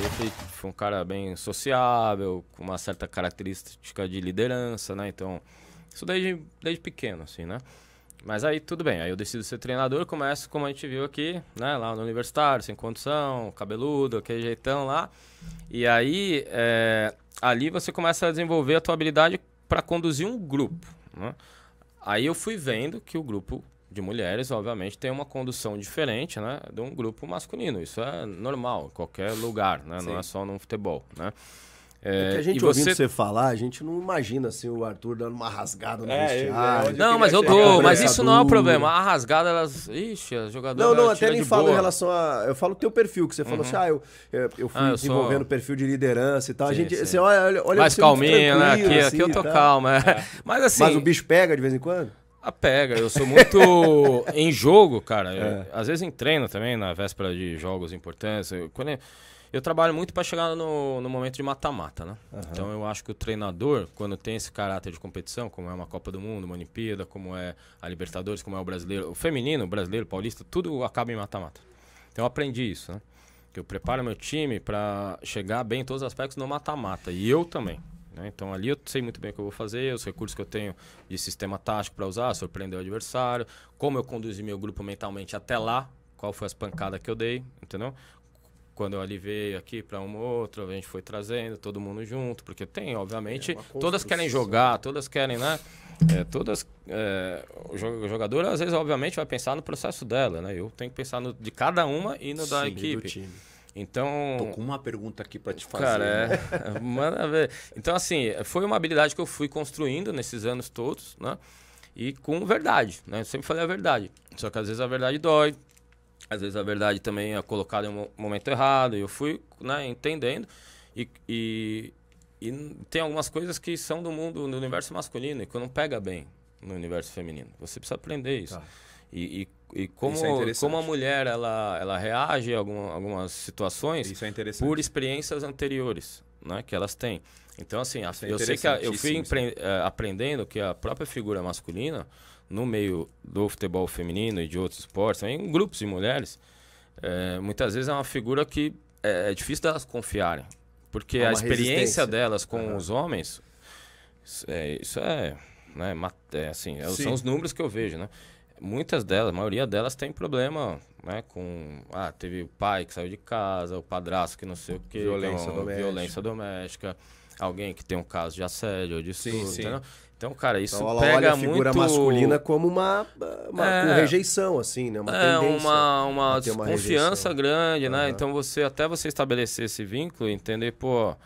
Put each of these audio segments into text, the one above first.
você foi, foi um cara bem sociável, com uma certa característica de liderança, né? Então, isso desde, desde pequeno, assim, né? Mas aí tudo bem, aí eu decido ser treinador, começo como a gente viu aqui, né? Lá no universitário, sem condição, cabeludo, aquele jeitão lá. E aí, é, ali você começa a desenvolver a tua habilidade para conduzir um grupo, né? Aí eu fui vendo que o grupo de mulheres, obviamente, tem uma condução diferente, né, de um grupo masculino. Isso é normal, em qualquer lugar, né? Não é só no futebol, né? É, é a gente ouvindo você... você... falar, a gente não imagina assim, o Arthur dando uma rasgada no é, vestiário. É, não, mas eu é dou, mas isso não é o problema. A rasgada, elas. Ixi, as jogadoras. Não, não, até nem falo boa. em relação a. Eu falo teu perfil, que você falou uhum. assim, ah, eu, eu fui ah, eu desenvolvendo sou... perfil de liderança e tal. Sim, a gente. Você olha, olha Mais calminha, né? Aqui, assim, aqui eu tô tá. calma. É. É. Mas assim. Mas o bicho pega de vez em quando? Apega, pega. Eu sou muito em jogo, cara. É. Eu, às vezes em treino também, na véspera de jogos importantes. Eu, quando eu, é, eu trabalho muito para chegar no, no, momento de mata-mata, né? Uhum. Então eu acho que o treinador, quando tem esse caráter de competição, como é uma Copa do Mundo, uma Olimpíada, como é a Libertadores, como é o brasileiro, o feminino, o brasileiro, o paulista, tudo acaba em mata-mata. Então eu aprendi isso, né? Que eu preparo meu time para chegar bem em todos os aspectos no mata-mata. E eu também. Né? Então ali eu sei muito bem o que eu vou fazer, os recursos que eu tenho de sistema tático para usar, surpreender o adversário, como eu conduzi meu grupo mentalmente até lá, qual foi as pancadas que eu dei, entendeu? quando eu aliviei aqui para uma outra, a gente foi trazendo todo mundo junto, porque tem, obviamente, é todas querem jogar, todas querem, né? É, todas. É, o jogador, às vezes, obviamente, vai pensar no processo dela, né? Eu tenho que pensar no, de cada uma e no Sim, da equipe. Então. Tô com uma pergunta aqui para te fazer. Cara, né? é, manda ver. Então, assim, foi uma habilidade que eu fui construindo nesses anos todos, né? E com verdade, né? Eu sempre falei a verdade. Só que às vezes a verdade dói, às vezes a verdade também é colocada em um momento errado. E eu fui né, entendendo. E, e, e, tem algumas coisas que são do mundo, do universo masculino, e que não pega bem no universo feminino. Você precisa aprender isso. Tá. E, e e como, é como a mulher ela, ela reage a alguma, algumas situações é por experiências anteriores né, que elas têm. Então, assim, a, é eu sei que a, eu fui eh, aprendendo que a própria figura masculina, no meio do futebol feminino e de outros esportes, em grupos de mulheres, eh, muitas vezes é uma figura que eh, é, difícil delas confiarem. Porque a experiência delas com uhum. os homens, isso é, isso é né, é, assim, Sim. são os números que eu vejo, né? muitas delas, a maioria delas tem problema, né? Com. Ah, teve o pai que saiu de casa, o padrasto que não sei o quê. É violência então, doméstica. Violência doméstica. Alguém que tem um caso de assédio ou de sim, sim. Então, cara, isso então, ela pega olha a figura muito... masculina como uma, uma, é, uma, rejeição, assim, né? Uma é, tendência uma, uma desconfiança grande, né? Então, você até você estabelecer esse vínculo entender, pô,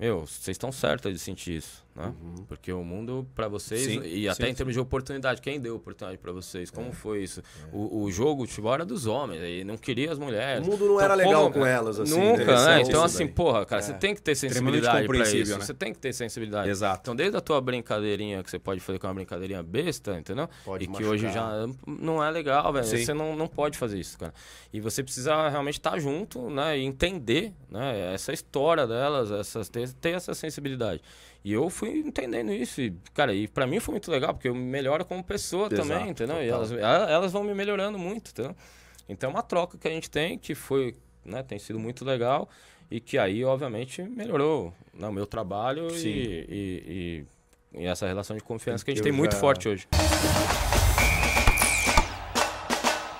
meu, vocês estão certos de sentir isso né? Uhum. Porque o mundo para vocês sim, e até sim. em termos de oportunidade, quem deu oportunidade para vocês? Como é. foi isso? É. O, o, jogo de futebol era dos homens, e não queria as mulheres. O mundo não então, era legal como... com elas assim. Nunca, né? Então assim, daí. Assim, porra, cara, é. você tem que ter sensibilidade para isso. Né? Você tem que ter sensibilidade. Exato. Então desde a tua brincadeirinha que você pode fazer com uma brincadeirinha besta, entendeu? Pode e que hoje já não é legal, velho. Você não, não pode fazer isso, cara. E você precisa realmente estar tá junto, né, e entender, né, essa história delas, essas ter, ter essa sensibilidade. E eu fui entendendo isso. E, cara, e pra mim foi muito legal, porque eu me melhoro como pessoa Exato, também, entendeu? Total. E elas, elas vão me melhorando muito, entendeu? Então é uma troca que a gente tem, que foi, né, tem sido muito legal. E que aí, obviamente, melhorou né, o meu trabalho e, e, e, essa relação de confiança que a gente eu tem já... muito forte hoje.